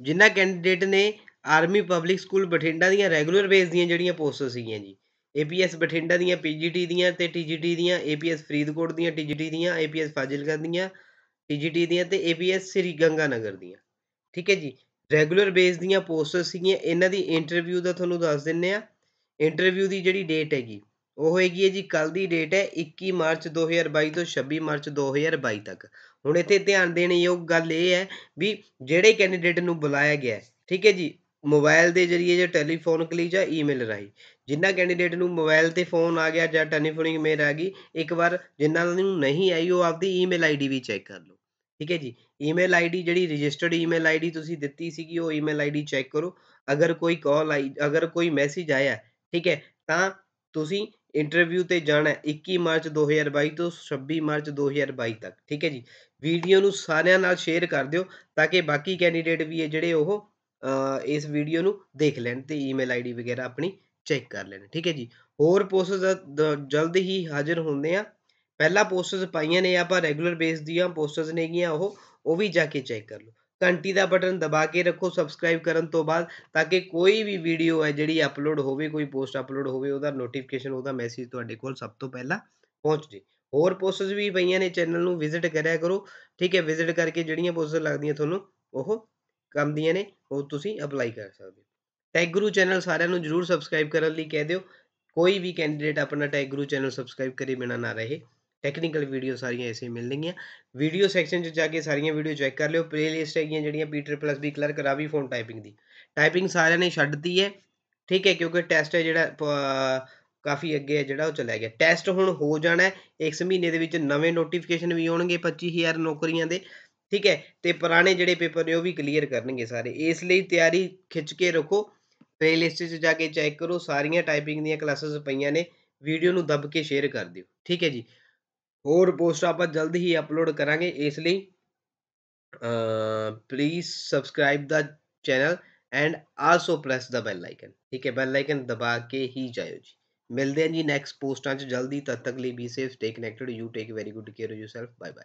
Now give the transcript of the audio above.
ਜਿਨ੍ਹਾਂ ਕੈਂਡੀਡੇਟ ਨੇ army public school Bathinda ਦੀਆਂ ਰੈਗੂਲਰ ਬੇਸ ਦੀਆਂ ਜਿਹੜੀਆਂ ਪੋਸਟਾਂ ਸੀਗੀਆਂ ਜੀ ਏਪੀਐਸ ਬਠਿੰਡਾ ਦੀਆਂ ਪੀਜੀਟੀ ਦੀਆਂ ਤੇ ਟੀਜੀਟੀ ਦੀਆਂ ਏਪੀਐਸ ਫਰੀਦਕੋਟ ਦੀਆਂ ਟੀਜੀਟੀ ਦੀਆਂ ਏਪੀਐਸ ਫਾਜ਼ਿਲਕਾ ਦੀਆਂ ਟੀ ਦੀਆਂ ਤੇ ਏ ਸ੍ਰੀ ਗੰਗਾ ਨਗਰ ਦੀਆਂ ਠੀਕ ਹੈ ਜੀ ਰੈਗੂਲਰ ਬੇਸ ਦੀਆਂ ਪੋਸਟਾਂ ਸੀਗੀਆਂ ਇਹਨਾਂ ਦੀ ਇੰਟਰਵਿਊ ਦਾ ਤੁਹਾਨੂੰ ਦੱਸ ਦਿੰਨੇ ਆ ਇੰਟਰਵਿਊ ਦੀ ਜਿਹੜੀ ਡੇਟ ਹੈਗੀ ਉਹ ਹੋਏਗੀ ਜੀ ਕੱਲ ਦੀ ਡੇਟ ਹੈ 21 ਮਾਰਚ 2022 ਤੋਂ 26 ਮਾਰਚ 2022 ਤੱਕ ਹੁਣ ਇੱਥੇ ਧਿਆਨ ਦੇਣ ਯੋਗ ਗੱਲ ਇਹ ਹੈ ਵੀ ਜਿਹੜੇ ਕੈਂਡੀਡੇਟ ਨੂੰ ਬੁਲਾਇਆ ਗਿਆ ਠੀਕ ਹੈ ਜੀ ਮੋਬਾਈਲ ਦੇ ਜ਼ਰੀਏ ਜਾਂ ਟੈਲੀਫੋਨਿਕਲੀ ਜਾਂ ਈਮੇਲ ਰਾਹੀਂ ਜਿੰਨਾ ਕੈਂਡੀਡੇਟ ਨੂੰ ਮੋਬਾਈਲ ਤੇ ਫੋਨ ਆ ਗਿਆ ਜਾਂ ਟੈਲੀਫੋਨਿਕ ਮੇਲ ਆ ਗਈ ਇੱਕ ਵਾਰ ਜਿੰਨਾ ਨੂੰ ਨਹੀਂ ਆਈ ਉਹ ਆਪਦੀ ਈਮੇਲ ਆਈਡੀ ਵੀ ਚੈੱਕ ਕਰ ਲਓ ਠੀਕ ਹੈ ਜੀ ਈਮੇਲ ਆਈਡੀ ਜਿਹੜੀ ਰਜਿਸਟਰਡ ਈਮੇਲ ਆਈਡੀ ਤੁਸੀਂ ਦਿੱਤੀ ਸੀਗੀ ਉਹ ਈਮੇਲ ਆਈਡੀ ਚੈੱਕ ਕਰੋ ਅਗਰ ਕੋਈ ਕਾਲ ਆਈ ਅਗਰ ਕੋਈ ਮੈਸੇਜ ਆਇਆ ਠੀਕ ਹੈ ਤਾਂ ਤੁਸੀਂ ਇੰਟਰਵਿਊ ਤੇ ਜਾਣਾ 21 ਮਾਰਚ 2022 ਤੋਂ 26 ਮਾਰਚ 2022 ਤੱਕ ਠੀਕ ਹੈ ਜੀ ਵੀਡੀਓ ਨੂੰ ਸਾਰਿਆਂ ਨਾਲ ਸ਼ੇਅਰ ਕਰ ਦਿਓ ਤਾਂ ਕਿ ਬਾਕੀ ਕੈਂਡੀਡੇਟ ਵੀ ਹੈ ਜਿਹੜੇ ਉਹ ਇਸ ਵੀਡੀਓ ਨੂੰ ਦੇਖ ਲੈਣ ਤੇ ਈਮੇਲ ਆਈਡੀ ਵਗੈਰਾ ਆਪਣੀ ਚੈੱਕ ਕਰ ਲੈਣ ਠੀਕ ਹੈ ਜੀ ਹੋਰ ਪੋਸਟਸ ਜਲਦ ਹੀ ਹਾਜ਼ਰ ਹੁੰਦੇ ਆ ਪਹਿਲਾ ਪੋਸਟਸ ਪਾਈਆਂ ਨੇ ਆਪਾਂ ਰੈਗੂਲਰ ਬੇਸ ਦੀਆਂ ਪੋਸਟਸ ਨੇਗੀਆਂ ਉਹ ਉਹ ਵੀ ਜਾ ਕੇ ਚੈੱਕ ਕਰ ਲਓ ਘੰਟੀ ਦਾ ਬਟਨ ਦਬਾ ਕੇ ਰੱਖੋ ਸਬਸਕ੍ਰਾਈਬ ਕਰਨ ਤੋਂ ਬਾਅਦ ਤਾਂ ਕਿ ਕੋਈ ਵੀ ਵੀਡੀਓ ਹੈ ਜਿਹੜੀ ਅਪਲੋਡ ਹੋਵੇ ਕੋਈ ਪੋਸਟ ਅਪਲੋਡ ਹੋਵੇ ਉਹਦਾ ਨੋਟੀਫਿਕੇਸ਼ਨ ਉਹਦਾ ਮੈਸੇਜ ਤੁਹਾਡੇ ਕੋਲ ਸਭ ਤੋਂ ਪਹਿਲਾਂ ਪਹੁੰਚ ਜੇ ਹੋਰ ਪੋਸਟਸ ਵੀ ਪਈਆਂ ਨੇ ਚੈਨਲ ਨੂੰ ਵਿਜ਼ਿਟ ਕਰਿਆ ਕਰੋ ਠੀਕ ਹੈ ਵਿਜ਼ਿਟ ਕਰਕੇ ਜਿਹੜੀਆਂ ਪੋਸਟਸ ਲੱਗਦੀਆਂ ਤੁਹਾਨੂੰ ਉਹ ਕੰਮ ਦੀਆਂ ਨੇ ਉਹ ਤੁਸੀਂ ਅਪਲਾਈ ਕਰ ਸਕਦੇ ਹੋ ਟੈਗ ਗੁਰੂ ਚੈਨਲ ਸਾਰਿਆਂ ਨੂੰ ਜਰੂਰ ਸਬਸਕ੍ਰਾਈਬ ਕਰਨ ਲਈ ਕਹਿ ਦਿਓ ਕੋਈ ਵੀ ਕੈਂਡੀਡੇਟ ਆਪਣਾ ਟੈਗ ਗੁਰੂ ਚੈਨਲ ਸਬਸਕ੍ਰਾਈਬ ਕਰੇ ਬਿਨਾ ਨਾ ਰਹੇ ਟੈਕਨੀਕਲ ਵੀਡੀਓ ਸਾਰੀਆਂ ਐਸੇ ਮਿਲਣਗੀਆਂ ਵੀਡੀਓ ਸੈਕਸ਼ਨ 'ਚ ਜਾ ਕੇ ਸਾਰੀਆਂ ਵੀਡੀਓ ਚੈੱਕ ਕਰ ਲਿਓ ਪਲੇਲਿਸਟ ਹੈਗੀਆਂ ਜਿਹੜੀਆਂ P triple S B clerk Raavi font typing ਦੀ ਟਾਈਪਿੰਗ ਸਾਰਿਆਂ ਨੇ ਛੱਡਤੀ ਹੈ ਠੀਕ ਹੈ ਕਿਉਂਕਿ ਟੈਸਟ ਹੈ ਜਿਹੜਾ ਕਾਫੀ ਅੱਗੇ ਹੈ ਜਿਹੜਾ ਉਹ ਚਲਾ ਗਿਆ ਟੈਸਟ ਹੁਣ ਹੋ ਜਾਣਾ ਇਸ ਮਹੀਨੇ ਦੇ ਵਿੱਚ ਨਵੇਂ ਨੋਟੀਫਿਕੇਸ਼ਨ ਵੀ ਆਉਣਗੇ 25000 ਨੌਕਰੀਆਂ ਦੇ ਠੀਕ ਹੈ ਤੇ ਪੁਰਾਣੇ ਜਿਹੜੇ ਪੇਪਰ ਨੇ ਉਹ ਵੀ ਕਲੀਅਰ ਕਰਨਗੇ ਸਾਰੇ ਇਸ ਲਈ ਤਿਆਰੀ ਖਿੱਚ ਕੇ ਰੱਖੋ ਪਲੇਲਿਸਟ 'ਚ ਜਾ ਕੇ ਚੈੱਕ ਕਰੋ ਸਾਰੀਆਂ ਟਾਈਪਿੰਗ ਦੀਆਂ ਕਲਾਸਾਂ ਪਈਆਂ ਨੇ ਵੀਡੀਓ ਨੂੰ ਦਬ ਕੇ ਸ਼ੇਅਰ ਕਰ ਦਿਓ ਠੀਕ ਹੈ ਜੀ और पोस्ट आप जल्द ही अपलोड करा इसलिए please subscribe the channel and also press the bell icon ठीक है बेल आइकन दबा के ही जायो जी मिलते हैं जी नैक्सट पोस्टा च जल्दी तद तक लिए be safe stay connected you take very good care you yourself bye bye